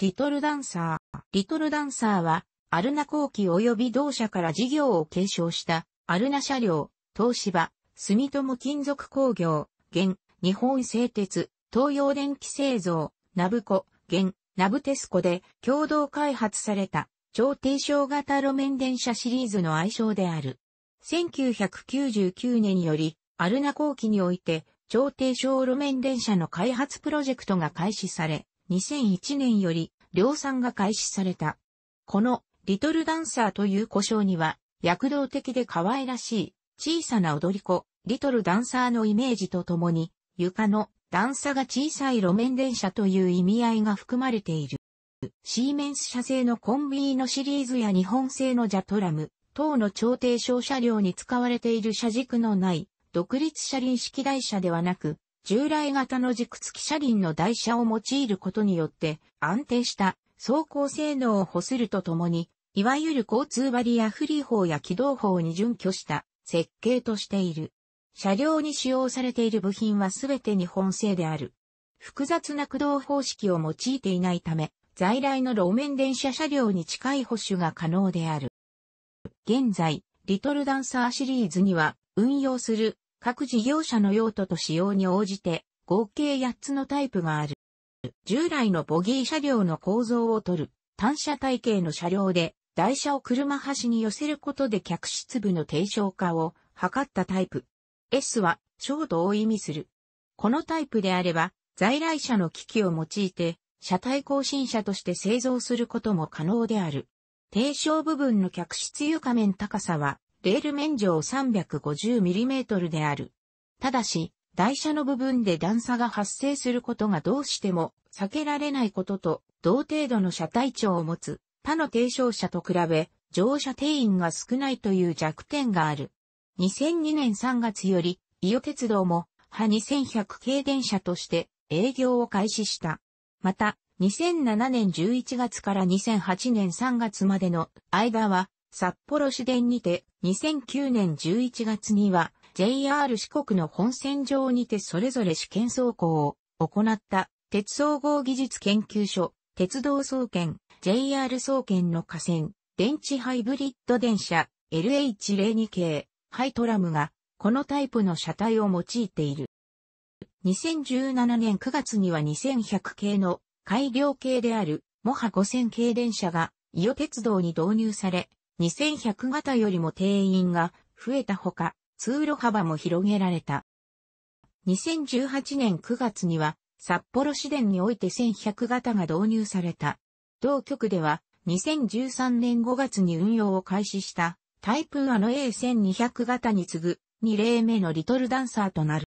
リトルダンサー。リトルダンサーは、アルナ後期及び同社から事業を継承した、アルナ車両、東芝、住友金属工業、現、日本製鉄、東洋電機製造、ナブコ、現、ナブテスコで共同開発された、超低床型路面電車シリーズの愛称である。1999年より、アルナ後期において、超低床路面電車の開発プロジェクトが開始され、2001年より量産が開始された。このリトルダンサーという故障には躍動的で可愛らしい小さな踊り子、リトルダンサーのイメージとともに床の段差が小さい路面電車という意味合いが含まれている。シーメンス社製のコンビーのシリーズや日本製のジャトラム等の超低床車両に使われている車軸のない独立車輪式台車ではなく従来型の軸付き車輪の台車を用いることによって安定した走行性能を欲するとともに、いわゆる交通バリアフリー法や軌道法に準拠した設計としている。車両に使用されている部品はすべて日本製である。複雑な駆動方式を用いていないため、在来の路面電車車両に近い保守が可能である。現在、リトルダンサーシリーズには運用する各事業者の用途と使用に応じて、合計8つのタイプがある。従来のボギー車両の構造をとる、単車体系の車両で、台車を車端に寄せることで客室部の低床化を図ったタイプ。S は、ショートを意味する。このタイプであれば、在来車の機器を用いて、車体更新車として製造することも可能である。低床部分の客室床面高さは、レール面上 350mm である。ただし、台車の部分で段差が発生することがどうしても避けられないことと、同程度の車体長を持つ他の低床車と比べ、乗車定員が少ないという弱点がある。2002年3月より、伊予鉄道も、派2100系電車として営業を開始した。また、2007年11月から2008年3月までの間は、札幌市電にて2009年11月には JR 四国の本線上にてそれぞれ試験走行を行った鉄総合技術研究所、鉄道総研、JR 総研の河川、電池ハイブリッド電車 LH02 系ハイトラムがこのタイプの車体を用いている。2017年9月には2100系の改良系であるモハ5000系電車が伊予鉄道に導入され、2100型よりも定員が増えたほか、通路幅も広げられた。2018年9月には、札幌市電において1100型が導入された。同局では、2013年5月に運用を開始した、タイプあの A1200 型に次ぐ、2例目のリトルダンサーとなる。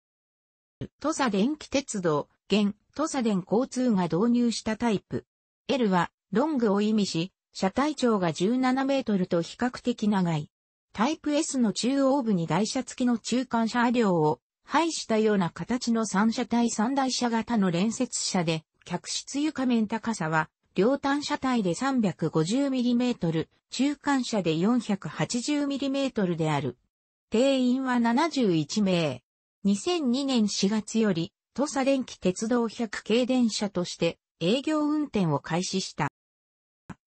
土佐電気鉄道、現、土佐電交通が導入したタイプ。L は、ロングを意味し、車体長が17メートルと比較的長い。タイプ S の中央部に台車付きの中間車両を配したような形の三車体三台車型の連接車で、客室床面高さは、両端車体で 350mm、中間車で 480mm である。定員は71名。2002年4月より、土佐電気鉄道100系電車として営業運転を開始した。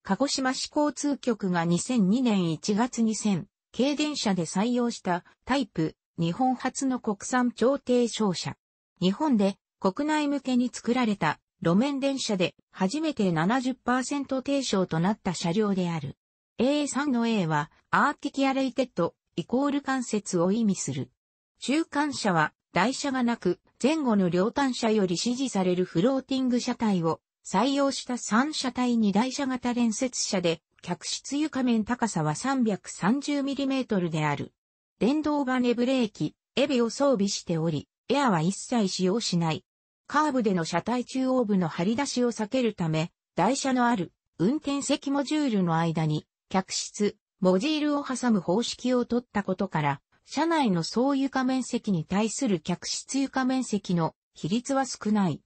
鹿児島市交通局が2002年1月2000、軽電車で採用したタイプ、日本初の国産調停商車。日本で国内向けに作られた路面電車で初めて70%低床となった車両である。A3 の A はアーティキアレイテッドイコール関節を意味する。中間車は台車がなく前後の両端車より支持されるフローティング車体を採用した3車体2台車型連接車で、客室床面高さは 330mm である。電動バネブレーキ、エビを装備しており、エアは一切使用しない。カーブでの車体中央部の張り出しを避けるため、台車のある運転席モジュールの間に、客室、モジールを挟む方式を取ったことから、車内の総床面積に対する客室床面積の比率は少ない。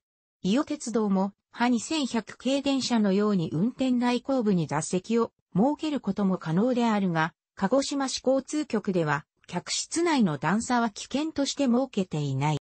伊予鉄道も、歯2100系電車のように運転内後部に座席を設けることも可能であるが、鹿児島市交通局では、客室内の段差は危険として設けていない。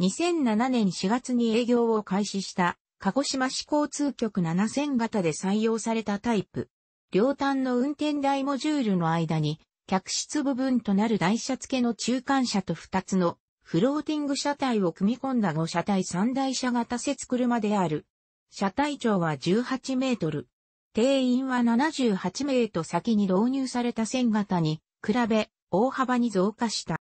2007年4月に営業を開始した、鹿児島市交通局7000型で採用されたタイプ。両端の運転台モジュールの間に、客室部分となる台車付けの中間車と2つのフローティング車体を組み込んだ5車体3台車型設車である。車体長は18メートル。定員は78名と先に導入された線型に比べ大幅に増加した。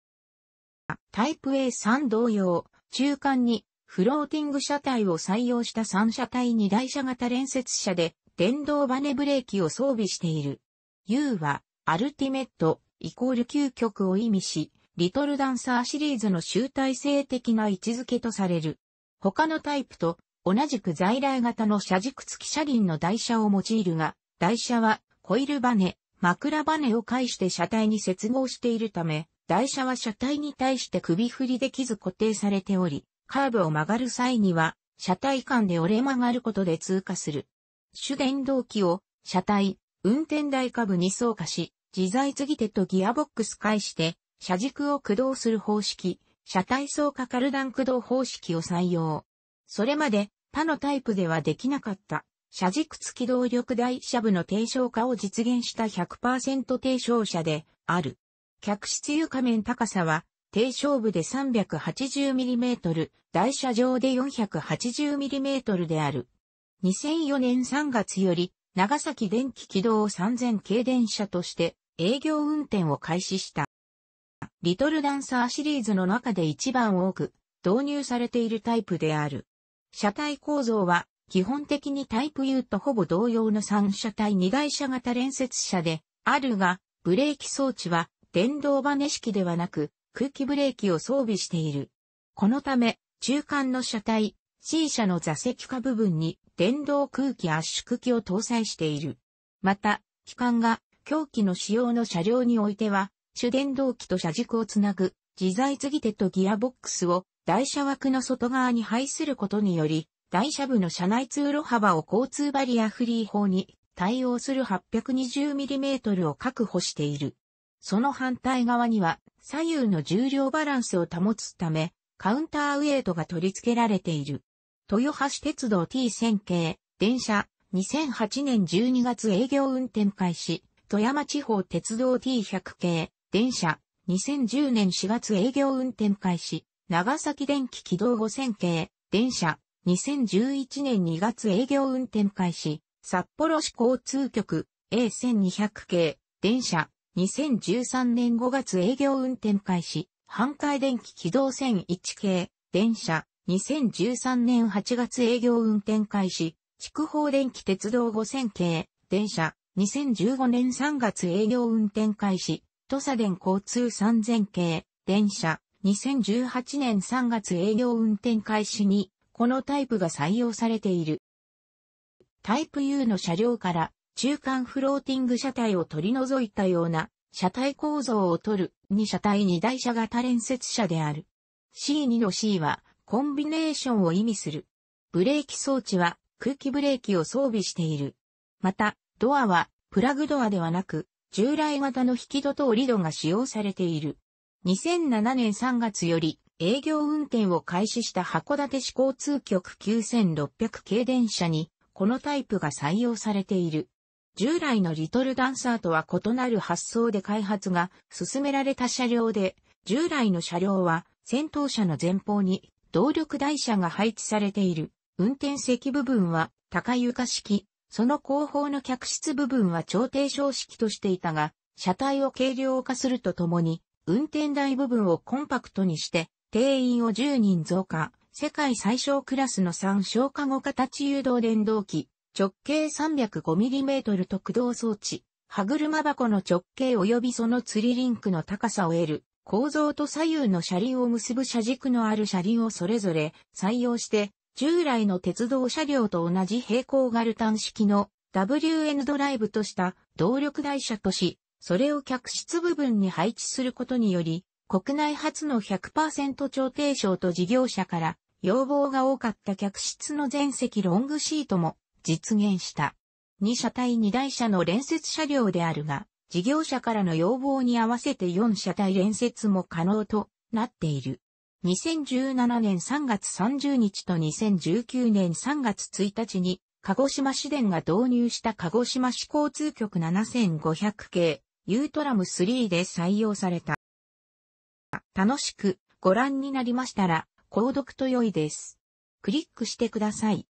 タイプ A3 同様、中間にフローティング車体を採用した3車体2台車型連接車で電動バネブレーキを装備している。U はアルティメットイコール究極を意味し、リトルダンサーシリーズの集大成的な位置づけとされる。他のタイプと同じく在来型の車軸付き車輪の台車を用いるが、台車はコイルバネ、枕バネを介して車体に接合しているため、台車は車体に対して首振りできず固定されており、カーブを曲がる際には、車体間で折れ曲がることで通過する。主電動機を車体、運転台下部に装化し、自在継手とギアボックス介して、車軸を駆動する方式、車体層化カルダン駆動方式を採用。それまで他のタイプではできなかった。車軸付き動力台車部の低床化を実現した100%低床車である。客室床面高さは低床部で 380mm、台車上で 480mm である。2004年3月より長崎電気軌道3000系電車として営業運転を開始した。リトルダンサーシリーズの中で一番多く導入されているタイプである。車体構造は基本的にタイプ U とほぼ同様の3車体2台車型連接車であるが、ブレーキ装置は電動バネ式ではなく空気ブレーキを装備している。このため中間の車体 C 車の座席下部分に電動空気圧縮機を搭載している。また、機関が狂気の使用の車両においては主電動機と車軸をつなぐ、自在継ぎ手とギアボックスを台車枠の外側に配することにより、台車部の車内通路幅を交通バリアフリー法に対応する 820mm を確保している。その反対側には左右の重量バランスを保つため、カウンターウェイトが取り付けられている。豊橋鉄道 T1000 系、電車、2008年12月営業運転開始、富山地方鉄道 T100 系、電車、2010年4月営業運転開始、長崎電気軌道5000系、電車、2011年2月営業運転開始、札幌市交通局、A1200 系、電車、2013年5月営業運転開始、阪海電気軌道1001系、電車、2013年8月営業運転開始、筑豊電気鉄道5000系、電車、2015年3月営業運転開始、土佐電交通3000系、電車、2018年3月営業運転開始に、このタイプが採用されている。タイプ U の車両から中間フローティング車体を取り除いたような車体構造を取る2車体2台車型連接車である。C2 の C はコンビネーションを意味する。ブレーキ装置は空気ブレーキを装備している。また、ドアはプラグドアではなく従来型の引き戸と折戸が使用されている。2007年3月より営業運転を開始した函館市交通局9600系電車に、このタイプが採用されている。従来のリトルダンサーとは異なる発想で開発が進められた車両で、従来の車両は先頭車の前方に動力台車が配置されている。運転席部分は高床式、その後方の客室部分は超低床式としていたが、車体を軽量化するとともに、運転台部分をコンパクトにして、定員を10人増加、世界最小クラスの3消化後形誘導電動機、直径 305mm 特動装置、歯車箱の直径及びその釣りリンクの高さを得る、構造と左右の車輪を結ぶ車軸のある車輪をそれぞれ採用して従来の鉄道車両と同じ平行ガルタン式の WN ドライブとした動力台車とし、それを客室部分に配置することにより、国内初の100%調停賞と事業者から要望が多かった客室の全席ロングシートも実現した。2車体2台車の連接車両であるが、事業者からの要望に合わせて4車体連接も可能となっている。2017年3月30日と2019年3月1日に、鹿児島市電が導入した鹿児島市交通局7500系、ユートラム3で採用された。楽しくご覧になりましたら、購読と良いです。クリックしてください。